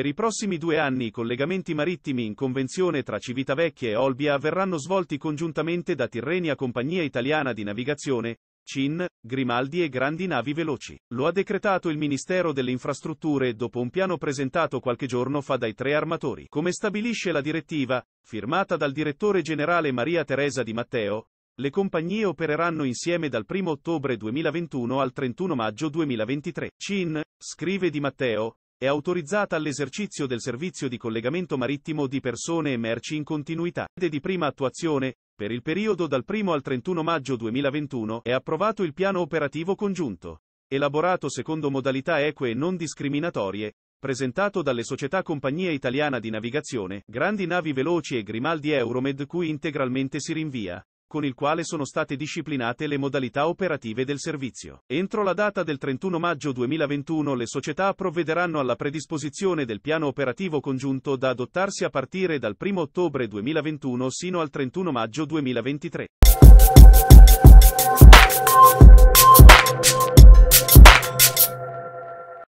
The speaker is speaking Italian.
Per i prossimi due anni i collegamenti marittimi in convenzione tra Civitavecchia e Olbia verranno svolti congiuntamente da Tirrenia Compagnia Italiana di Navigazione, CIN, Grimaldi e grandi navi veloci. Lo ha decretato il Ministero delle Infrastrutture dopo un piano presentato qualche giorno fa dai tre armatori. Come stabilisce la direttiva, firmata dal direttore generale Maria Teresa Di Matteo, le compagnie opereranno insieme dal 1 ottobre 2021 al 31 maggio 2023. CIN, scrive Di Matteo, è autorizzata all'esercizio del servizio di collegamento marittimo di persone e merci in continuità ed di prima attuazione. Per il periodo dal 1 al 31 maggio 2021 è approvato il piano operativo congiunto, elaborato secondo modalità eque e non discriminatorie, presentato dalle società Compagnia Italiana di Navigazione, Grandi Navi Veloci e Grimaldi Euromed cui integralmente si rinvia con il quale sono state disciplinate le modalità operative del servizio. Entro la data del 31 maggio 2021 le società provvederanno alla predisposizione del piano operativo congiunto da adottarsi a partire dal 1 ottobre 2021 sino al 31 maggio 2023.